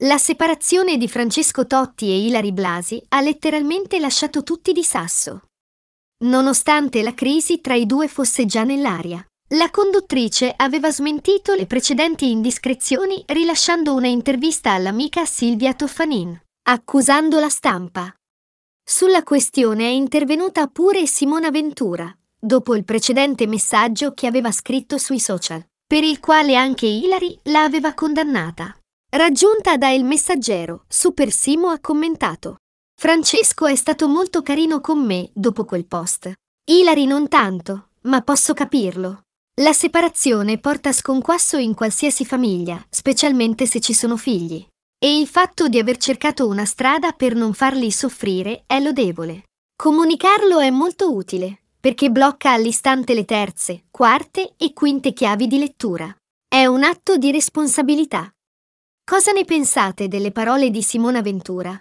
La separazione di Francesco Totti e Ilari Blasi ha letteralmente lasciato tutti di sasso. Nonostante la crisi tra i due fosse già nell'aria, la conduttrice aveva smentito le precedenti indiscrezioni rilasciando una intervista all'amica Silvia Toffanin, accusando la stampa. Sulla questione è intervenuta pure Simona Ventura, dopo il precedente messaggio che aveva scritto sui social, per il quale anche Ilari la aveva condannata. Raggiunta da El Messaggero, Super Simo ha commentato. Francesco è stato molto carino con me dopo quel post. Ilari non tanto, ma posso capirlo. La separazione porta sconquasso in qualsiasi famiglia, specialmente se ci sono figli. E il fatto di aver cercato una strada per non farli soffrire è lodevole. Comunicarlo è molto utile, perché blocca all'istante le terze, quarte e quinte chiavi di lettura. È un atto di responsabilità. Cosa ne pensate delle parole di Simona Ventura?